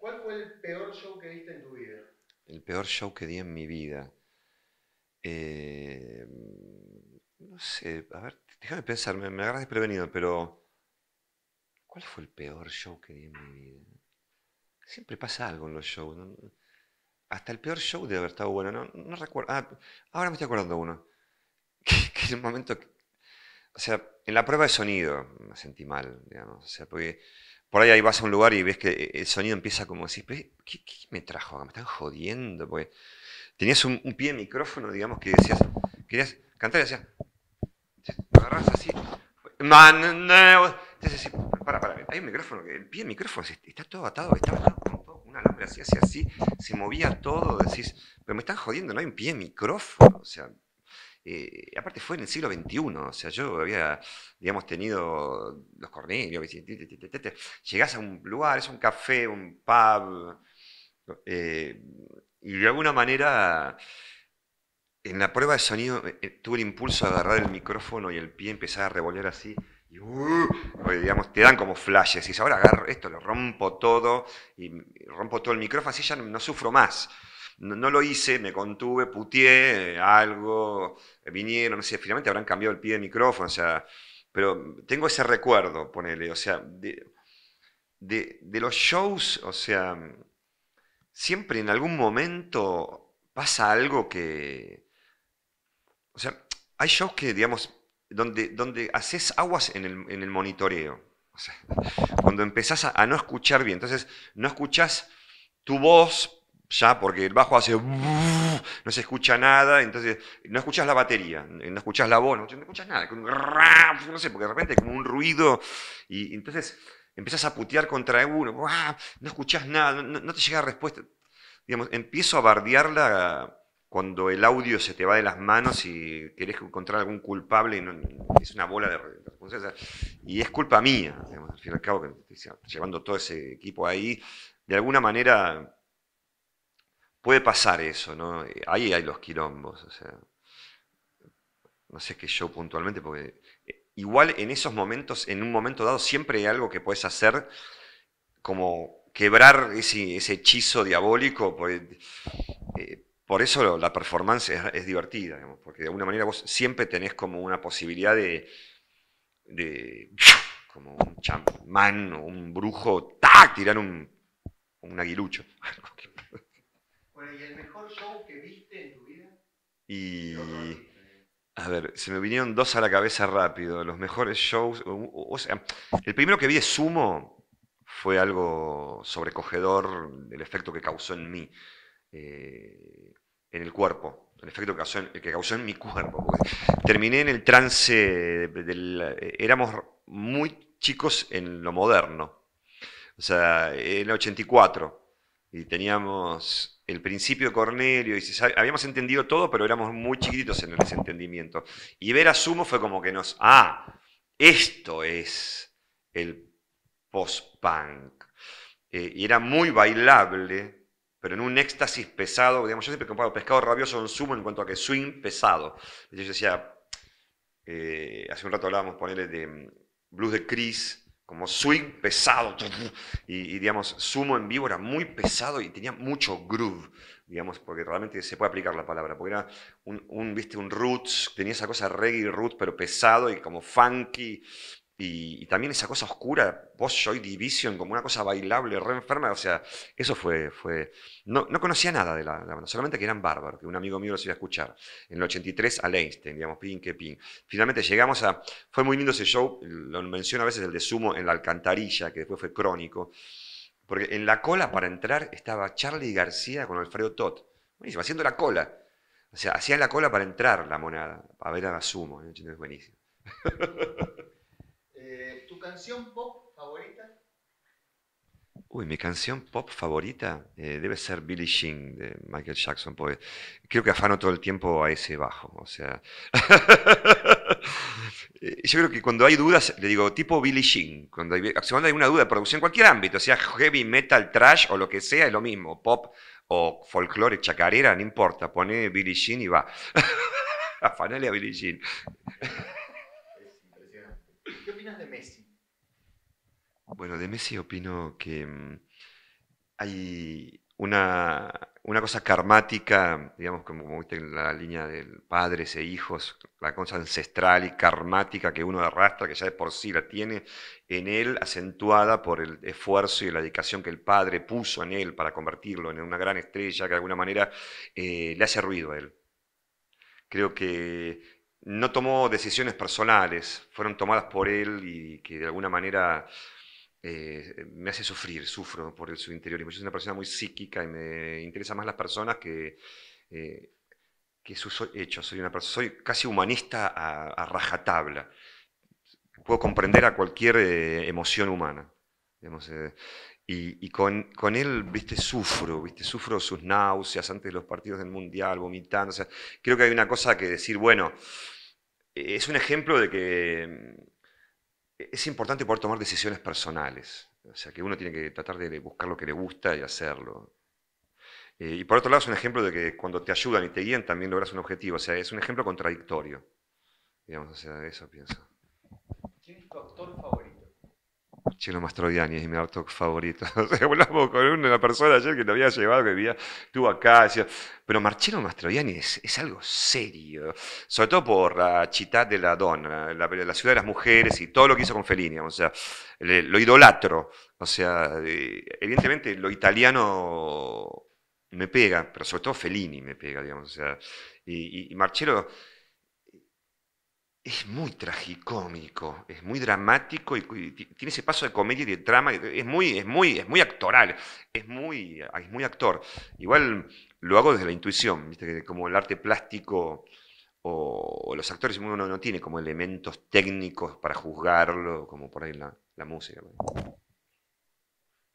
¿Cuál fue el peor show que diste en tu vida? El peor show que di en mi vida. Eh, no sé, a ver, déjame pensar, me, me agarras desprevenido, pero ¿cuál fue el peor show que di en mi vida? Siempre pasa algo en los shows. Hasta el peor show debe haber estado bueno, no, recuerdo. Ah, ahora me estoy acordando uno. Que, es en un momento. o sea, en la prueba de sonido me sentí mal, digamos. O sea, porque por ahí, ahí vas a un lugar y ves que eh, el sonido empieza como decís, ¿qué, qué me trajo Me están jodiendo. Porque tenías un, pie de micrófono, digamos, que decías, querías cantar y decías, agarras así, man, no. Entonces decís, para, para, hay un micrófono, el pie de micrófono está todo atado, está atado con todo, un alambre así, así, así, se movía todo, decís, pero me están jodiendo, no hay un pie de micrófono, o sea, eh, aparte fue en el siglo XXI, o sea, yo había, digamos, tenido los corneios, llegás a un lugar, es un café, un pub, eh, y de alguna manera, en la prueba de sonido, eh, tuve el impulso de agarrar el micrófono y el pie empezaba a revolver así. Y, uh, digamos, te dan como flashes. Y ahora agarro esto, lo rompo todo, y rompo todo el micrófono, así ya no sufro más. No, lo hice, me contuve, putié algo, vinieron, no sé, finalmente habrán cambiado el pie de micrófono, o sea, pero tengo ese recuerdo, ponele, o sea, de, los shows, o sea, siempre en algún momento pasa algo que, o sea, hay shows que, digamos, donde, donde haces aguas en el, monitoreo, o sea, cuando empezás a, a no escuchar bien, entonces no escuchás tu voz ya porque el bajo hace no se escucha nada, entonces no escuchas la batería, no escuchas la voz, no escuchas nada, no sé, porque de repente como un ruido y entonces empiezas a putear contra uno, no escuchas nada, no, te llega respuesta. Digamos, empiezo a bardearla cuando el audio se te va de las manos y querés encontrar algún culpable y es una bola de responsabilidad. Y es culpa mía, al fin y al cabo, llevando todo ese equipo ahí, de alguna manera puede pasar eso, ¿no? Eh, ahí hay los quilombos, o sea, no sé qué yo puntualmente, porque eh, igual en esos momentos, en un momento dado, siempre hay algo que puedes hacer como quebrar ese, hechizo diabólico. Eh, por, eso la performance es, divertida, digamos, porque de alguna manera vos siempre tenés como una posibilidad de, como un chamán o un brujo, ¡tac! tirar un, un aguilucho. ¿y el mejor show que viste en tu vida? A ver, se me vinieron dos a la cabeza rápido. Los mejores shows. O, sea, el primero que vi de Sumo fue algo sobrecogedor, del efecto que causó en mí, eh, en el cuerpo. El efecto que causó, en, mi cuerpo. Terminé en el trance eh, éramos muy chicos en lo moderno. O sea, en el 84. Y teníamos el principio Cornelio, y habíamos entendido todo, pero éramos muy chiquitos en el entendimiento. Y ver a Sumo fue como que nos, ah, esto es el post-punk. Eh, y era muy bailable, pero en un éxtasis pesado. yo siempre comparo pescado rabioso con Sumo en cuanto a que swing pesado. yo decía, eh, hace un rato hablábamos, ponerle de mm, blues de Chris, como swing pesado, y, digamos, sumo en vivo era muy pesado y tenía mucho groove, digamos, porque realmente se puede aplicar la palabra, porque era un, un viste, un roots, tenía esa cosa reggae roots, pero pesado y como funky, y, también esa cosa oscura, vos Joy Division, como una cosa bailable, re enferma, o sea, eso fue... fue... No, no conocía nada de la, banda, solamente que eran bárbaros, que un amigo mío los iba a escuchar. En el 83 a Einstein, digamos, ping, que ping. Finalmente llegamos a... Fue muy lindo ese show, lo menciono a veces el de Sumo en la Alcantarilla, que después fue crónico, porque en la cola para entrar estaba Charlie García con Alfredo Todd, buenísimo, haciendo la cola. O sea, hacían la cola para entrar la monada, a ver a Sumo, ¿eh? buenísimo. Eh, ¿Tu canción pop favorita? Uy, mi canción pop favorita eh, debe ser Billie Jean de Michael Jackson, porque creo que afano todo el tiempo a ese bajo. O sea, eh, yo creo que cuando hay dudas, le digo tipo Billie Jean. Cuando hay, cuando hay una duda de producción, en cualquier ámbito, sea heavy, metal, trash o lo que sea, es lo mismo. Pop o folclore, chacarera, no importa. Pone Billie Jean y va. Afanale a Billie Jean. Bueno, de Messi opino que mm, hay una, una cosa karmática, digamos, como, viste en la línea de padres e hijos, la cosa ancestral y karmática que uno arrastra, que ya de por sí la tiene en él, acentuada por el esfuerzo y la dedicación que el padre puso en él para convertirlo en una gran estrella que de alguna manera eh, le hace ruido a él. Creo que no tomó decisiones personales, fueron tomadas por él y que de alguna manera eh, me hace sufrir, sufro por su y Yo soy una persona muy psíquica y me interesan más las personas que, eh, que sus hechos. Soy, una soy casi humanista a, rajatabla. Puedo comprender a cualquier eh, emoción humana. y, y con, él, viste, sufro, viste, sufro sus náuseas antes de los partidos del Mundial, vomitando. O creo que hay una cosa que decir, bueno, es un ejemplo de que es importante poder tomar decisiones personales. O sea, que uno tiene que tratar de buscar lo que le gusta y hacerlo. Eh, y por otro lado, es un ejemplo de que cuando te ayudan y te guían también logras un objetivo. O sea, es un ejemplo contradictorio. Digamos, o sea, eso pienso. Chelo Mastroianni es mi auto favorito. Hablamos con una persona ayer que lo había llevado, que vivía, estuvo acá. pero Marcello Mastroianni es, algo serio. Sobre todo por la Città de la Donna, la, ciudad de las mujeres y todo lo que hizo con Fellini. O sea, lo idolatro. O sea, evidentemente lo italiano me pega, pero sobre todo Fellini me pega, digamos. O sea, y, y es muy tragicómico, es muy dramático y, tiene ese paso de comedia y de trama, es muy, es muy, es muy actoral, es muy, es muy actor. Igual lo hago desde la intuición, ¿viste? como el arte plástico o, los actores, uno no, tiene como elementos técnicos para juzgarlo, como por ahí la, la música.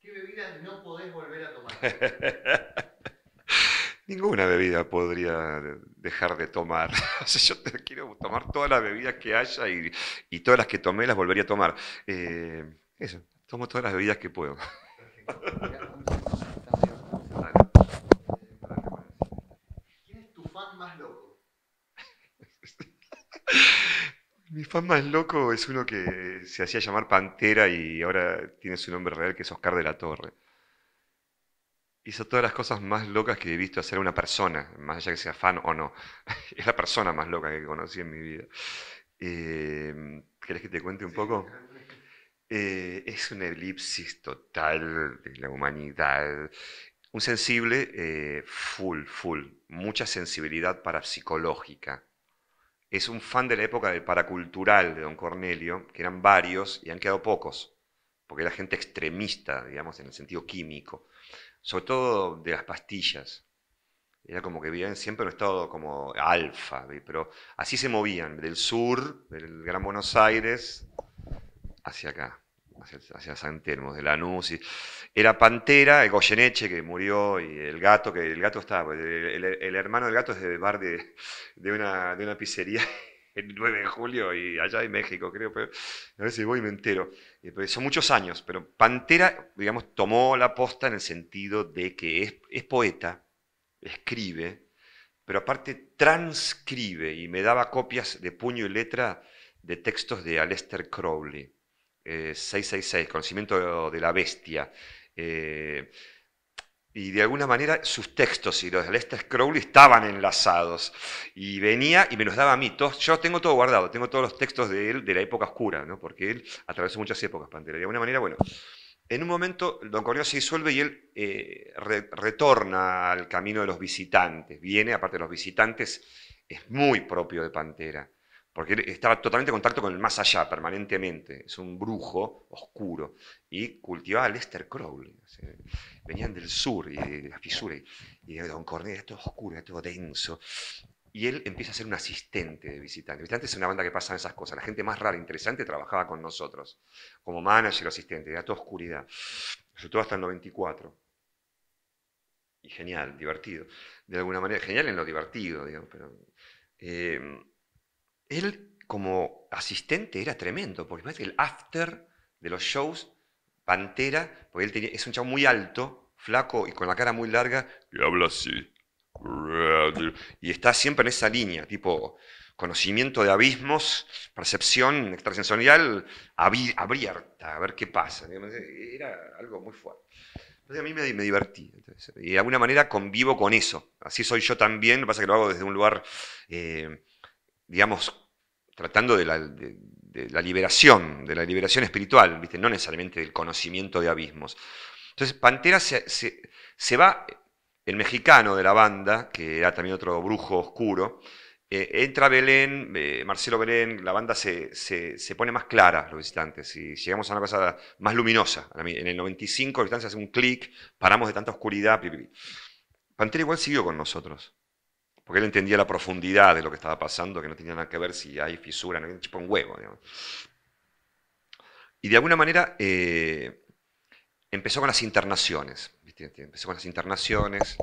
¿Qué no podés volver a tomar? Ninguna bebida podría dejar de tomar. yo te quiero tomar todas las bebidas que haya y, y, todas las que tomé las volvería a tomar. Eh, eso, tomo todas las bebidas que puedo. ¿Quién es tu fan más loco? Mi fan más loco es uno que se hacía llamar Pantera y ahora tiene su nombre real, que es Oscar de la Torre hizo todas las cosas más locas que he visto hacer una persona, más allá que sea fan o no. es la persona más loca que conocí en mi vida. Em, ¿Querés que te cuente un poco? Eh, es una elipsis total de la humanidad. Un sensible eh, full, full. Mucha sensibilidad parapsicológica. Es un fan de la época del paracultural de Don Cornelio, que eran varios y han quedado pocos, porque era gente extremista, digamos, en el sentido químico sobre todo de las pastillas. Era como que vivían siempre un estado como alfa, pero así se movían, del sur, del Gran Buenos Aires, hacia acá, hacia, San Telmo, de Lanús. era Pantera, el Goyeneche que murió, y el gato, que el gato estaba, el, hermano del gato es de bar de, una, de una pizzería el 9 de julio y allá en México, creo, pero a ver si voy y me entero. Eh, pues, son muchos años, pero Pantera, digamos, tomó la posta en el sentido de que es, poeta, escribe, pero aparte transcribe y me daba copias de puño y letra de textos de Aleister Crowley, 666, eh, Conocimiento de la Bestia. Eh, y de alguna manera sus textos y los de Lester Crowley estaban enlazados. Y venía y me los daba a mí. yo tengo todo guardado, tengo todos los textos de él de la época oscura, ¿no? porque él atravesó muchas épocas, Pantera. de alguna manera, bueno, en un momento Don Corneo se disuelve y él eh, retorna al camino de los visitantes. Viene, aparte de los visitantes, es muy propio de Pantera porque estaba totalmente en contacto con el más allá permanentemente. Es un brujo oscuro. Y cultivaba a Lester Crowley. Venían del sur y de las fisuras. Y de Don Cornelio, era oscuro, todo denso. Y él empieza a ser un asistente de visitante. Visitantes es una banda que pasa esas cosas. La gente más rara, interesante, trabajaba con nosotros. Como manager, asistente. Era toda oscuridad. todo hasta el 94. Y genial, divertido. De alguna manera, genial en lo divertido, digamos, pero. Eh, él como asistente era tremendo, porque más el after de los shows, Pantera, porque él es un chavo muy alto, flaco y con la cara muy larga, y habla así. Y está siempre en esa línea, tipo conocimiento de abismos, percepción extrasensorial abierta, a ver qué pasa. Era algo muy fuerte. Entonces a mí me, divertí. y de alguna manera convivo con eso. Así soy yo también, lo que pasa es que lo hago desde un lugar... Eh, digamos, tratando de la, liberación, de la liberación espiritual, ¿viste? no necesariamente del conocimiento de abismos. Entonces, Pantera se, se, va, el mexicano de la banda, que era también otro brujo oscuro, eh, entra Belén, eh, Marcelo Belén, la banda se, se, pone más clara, los visitantes, y llegamos a una cosa más luminosa. En el 95 los visitantes hacen un clic, paramos de tanta oscuridad. Pantera igual siguió con nosotros porque él entendía la profundidad de lo que estaba pasando, que no tenía nada que ver si hay fisura, no tipo un huevo. Y de alguna manera eh, empezó con las internaciones, empezó con las internaciones,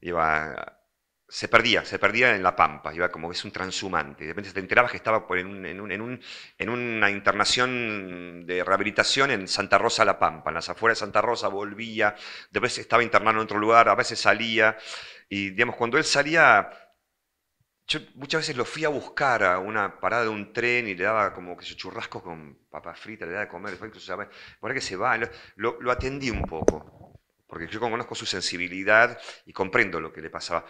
iba, se perdía, se perdía en la pampa, iba como es un transhumante, de repente te enterabas que estaba en, en, una internación de rehabilitación en Santa Rosa La Pampa, en las afueras de Santa Rosa volvía, de veces estaba internado en otro lugar, a veces salía, y digamos, cuando él salía, yo muchas veces lo fui a buscar a una parada de un tren y le daba como que churrasco con papas fritas, le daba de comer, después incluso, por que se va, lo, lo atendí un poco, porque yo conozco su sensibilidad y comprendo lo que le pasaba.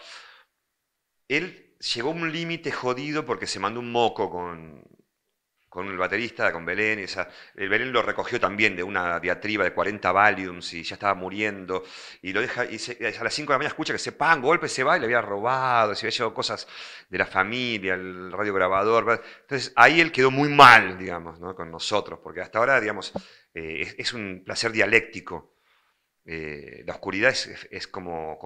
Él llegó a un límite jodido porque se mandó un moco con con el baterista, con Belén. Y esa, el eh, Belén lo recogió también de una diatriba de 40 Valiums y ya estaba muriendo. Y lo deja, y a las 5 de la mañana escucha que se pan, golpe se va y le había robado, se había llevado cosas de la familia, el radio grabador Entonces ahí él quedó muy mal, digamos, ¿no? con nosotros, porque hasta ahora, digamos, eh, es, un placer dialéctico eh, la oscuridad es, como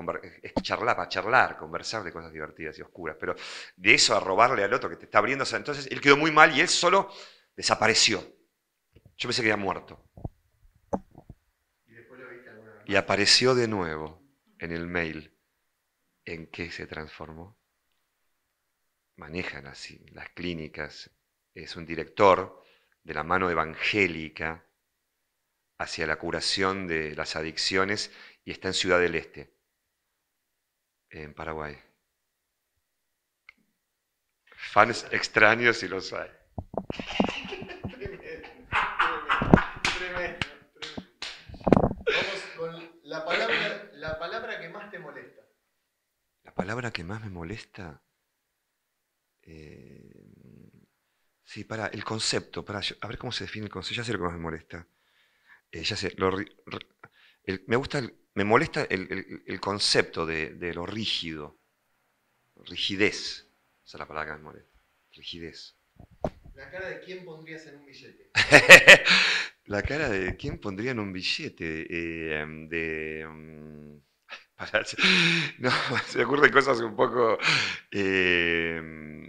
charlar, charlar, conversar de cosas divertidas y oscuras, pero de eso a robarle al otro que te está abriendo, entonces él quedó muy mal y él solo desapareció. Yo pensé que había muerto. Y, y apareció de nuevo en el mail. ¿En qué se transformó? Manejan así las clínicas. Es un director de la mano evangélica hacia la curación de las adicciones y está en Ciudad del Este, en Paraguay. Fans extraños si los hay. la palabra, que más te molesta. La palabra que más me molesta. Eh, sí, para, el concepto, para, a ver cómo se define el concepto, ya sé lo que más me molesta. Eh, ya sé, lo, me, gusta me molesta el, concepto de, de, lo rígido, rigidez, esa es la palabra que me molesta, rigidez. La cara de quién pondrías en un billete. la cara de quién pondría en un billete eh, de... Mm, para, no, se ocurren cosas un poco... Eh, mm,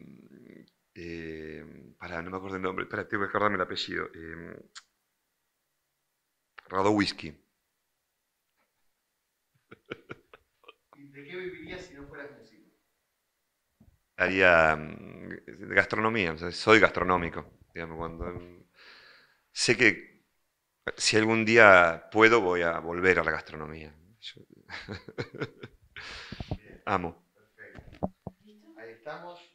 eh para, no me acuerdo el nombre, para, tengo que acordarme el apellido. Radowisky. ¿De qué vivirías si no fueras músico? Haría mm, gastronomía, soy gastronómico. Digamos, cuando, mm, sé que si algún día puedo voy a volver a la gastronomía. Amo. Perfecto. Ahí estamos.